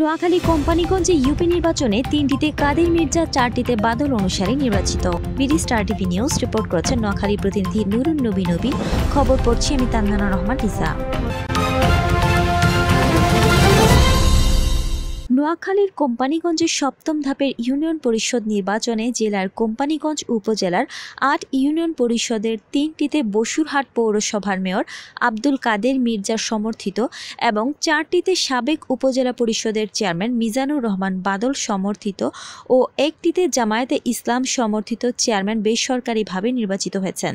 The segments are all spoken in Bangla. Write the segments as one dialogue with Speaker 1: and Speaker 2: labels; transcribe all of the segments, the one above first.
Speaker 1: নোয়াখালী কোম্পানিগঞ্জে ইউপি নির্বাচনে তিনটিতে কাদের মির্জা চারটিতে বাদল অনুসারে নির্বাচিত BD star TV news report করেছেন নোয়াখালী প্রতিনিধি নুরুন নবী নবী খবর পড়ছি আমি তান্দানা রহমান ইসা নোয়াখালীর কোম্পানিগঞ্জের সপ্তম ধাপের ইউনিয়ন পরিষদ নির্বাচনে জেলার কোম্পানিগঞ্জ উপজেলার আট ইউনিয়ন পরিষদের তিনটিতে বসুরহাট পৌরসভার মেয়র আব্দুল কাদের মির্জা সমর্থিত এবং চারটিতে সাবেক উপজেলা পরিষদের চেয়ারম্যান মিজানুর রহমান বাদল সমর্থিত ও একটিতে জামায়াতে ইসলাম সমর্থিত চেয়ারম্যান বেসরকারিভাবে নির্বাচিত হয়েছেন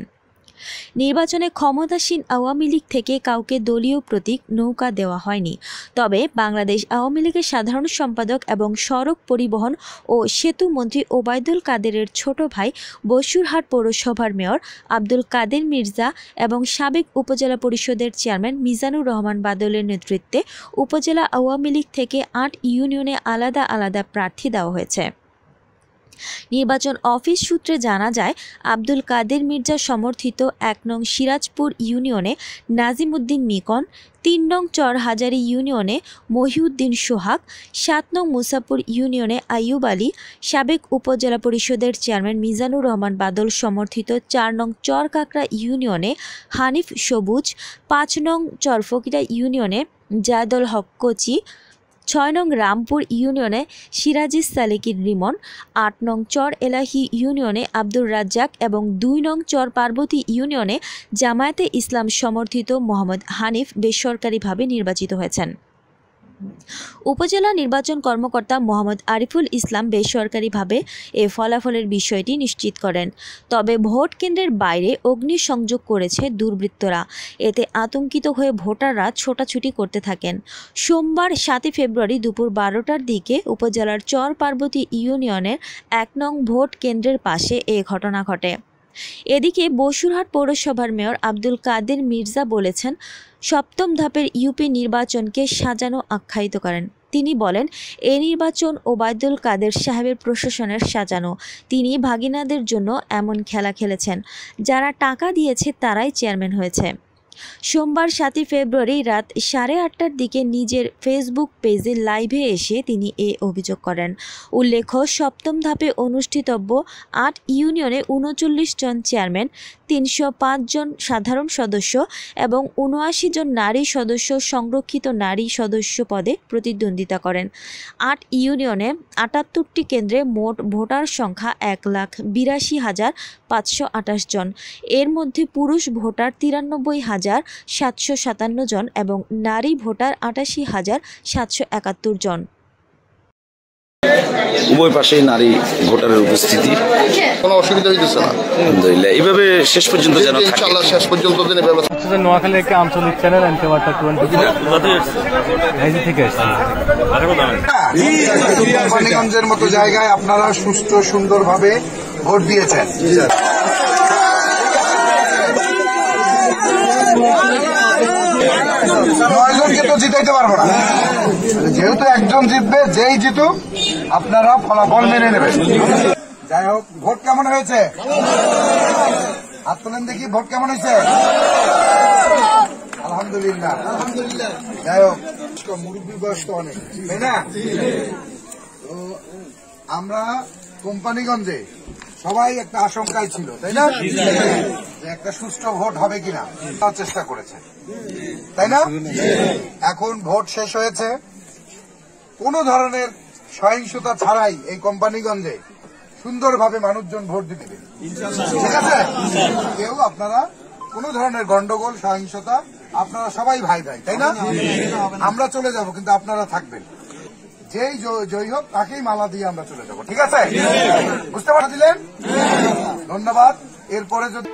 Speaker 1: নির্বাচনে ক্ষমতাসীন আওয়ামী লীগ থেকে কাউকে দলীয় প্রতীক নৌকা দেওয়া হয়নি তবে বাংলাদেশ আওয়ামী লীগের সাধারণ সম্পাদক এবং সড়ক পরিবহন ও সেতু মন্ত্রী ওবায়দুল কাদেরের ছোট ভাই বসুরহাট পৌরসভার মেয়র আব্দুল কাদের মির্জা এবং সাবেক উপজেলা পরিষদের চেয়ারম্যান মিজানুর রহমান বাদলের নেতৃত্বে উপজেলা আওয়ামী লীগ থেকে আট ইউনিয়নে আলাদা আলাদা প্রার্থী দেওয়া হয়েছে নির্বাচন অফিস সূত্রে জানা যায় আব্দুল কাদের মির্জা সমর্থিত এক নং সিরাজপুর ইউনিয়নে নাজিমুদ্দিন নিকন তিন নং চরহাজারি ইউনিয়নে মহিউদ্দিন সোহাগ সাত নং মুসাপুর ইউনিয়নে আইয়ুব আলী সাবেক উপজেলা পরিষদের চেয়ারম্যান মিজানুর রহমান বাদল সমর্থিত চার নং চরকাকড়া ইউনিয়নে হানিফ সবুজ পাঁচ নং চরফকিরা ইউনিয়নে জায়দল হক কচি ছয় নং রামপুর ইউনিয়নে সিরাজিস সালেকির রিমন আট নং চর এলাহি ইউনিয়নে আব্দুর রাজ্জাক এবং দুই নং চর পার্বতী ইউনিয়নে জামায়াতে ইসলাম সমর্থিত মোহাম্মদ হানিফ বেসরকারিভাবে নির্বাচিত হয়েছেন উপজেলা নির্বাচন কর্মকর্তা মোহাম্মদ আরিফুল ইসলাম বেসরকারিভাবে এ ফলাফলের বিষয়টি নিশ্চিত করেন তবে ভোট কেন্দ্রের বাইরে অগ্নিসংযোগ করেছে দুর্বৃত্তরা এতে আতঙ্কিত হয়ে ভোটাররা ছোটাছুটি করতে থাকেন সোমবার সাতই ফেব্রুয়ারি দুপুর বারোটার দিকে উপজেলার চর পার্বতী ইউনিয়নের এক নং ভোট কেন্দ্রের পাশে এ ঘটনা ঘটে এদিকে বসুরহাট পৌরসভার মেয়র আব্দুল কাদের মির্জা বলেছেন সপ্তম ধাপের ইউপি নির্বাচনকে সাজানো আখ্যায়িত করেন তিনি বলেন এ নির্বাচন ওবায়দুল কাদের সাহেবের প্রশাসনের সাজানো তিনি ভাগিনাদের জন্য এমন খেলা খেলেছেন যারা টাকা দিয়েছে তারাই চেয়ারম্যান হয়েছে সোমবার সাতই ফেব্রুয়ারি রাত সাড়ে আটটার দিকে নিজের ফেসবুক পেজে লাইভে এসে তিনি এ অভিযোগ করেন উল্লেখ্য সপ্তম ধাপে অনুষ্ঠিতব্য আট ইউনিয়নে উনচল্লিশ জন চেয়ারম্যান তিনশো জন সাধারণ সদস্য এবং উনআশি জন নারী সদস্য সংরক্ষিত নারী সদস্য পদে প্রতিদ্বন্দ্বিতা করেন আট ইউনিয়নে আটাত্তরটি কেন্দ্রে মোট ভোটার সংখ্যা এক লাখ বিরাশি হাজার পাঁচশো জন এর মধ্যে পুরুষ ভোটার তিরানব্বই হাজার হাজার সাতশো সাতান্ন জন এবং নারী ভোটার আটাশি হাজার সাতশো একাত্তর জন
Speaker 2: উভয় পাশেই নারী ভোটারের উপস্থিতি কোনো অসুবিধা হইতেছে না আলহামদুলিল্লাহ এইভাবে শেষ পর্যন্ত যেন ইনশাআল্লাহ শেষ পর্যন্ত যেন এভাবে হচ্ছে নোয়াখালী একটা আঞ্চলিক চ্যানেল এনকে ওয়াটার 20 বার্তা টোয়েন্টি থেকে আসছে মতো জায়গায় আপনারা সুস্থ সুন্দরভাবে ভোট দিয়েছেন নয় জনকে তো জিতাইতে পারবো না যেহেতু একজন জিতবে যেই জিতুক আপনারা ফলাফল মেনে নেবেন যাই হোক ভোট কেমন হয়েছে হাত তোলেন দেখি ভোট কেমন হয়েছে আলহামদুলিল্লাহ যাই হোক মুরব্বী বয়স তো অনেক তাই না তো আমরা কোম্পানিগঞ্জে সবাই একটা আশঙ্কায় ছিল তাই না একটা সুষ্ঠু ভোট হবে কিনা তার চেষ্টা করেছে তাই না এখন ভোট শেষ হয়েছে কোন ধরনের সহিংসতা ছাড়াই এই কোম্পানিগঞ্জে সুন্দরভাবে মানুষজন ভোট দিতে দেবে ঠিক আছে কেউ আপনারা কোন ধরনের গন্ডগোল সহিংসতা আপনারা সবাই ভাই ভাই তাই না আমরা চলে যাব কিন্তু আপনারা থাকবেন যেই জয় হোক তাকেই মালা দিয়ে আমরা চলে যাবো ঠিক আছে বুঝতে পারা দিলেন ধন্যবাদ এরপরে যদি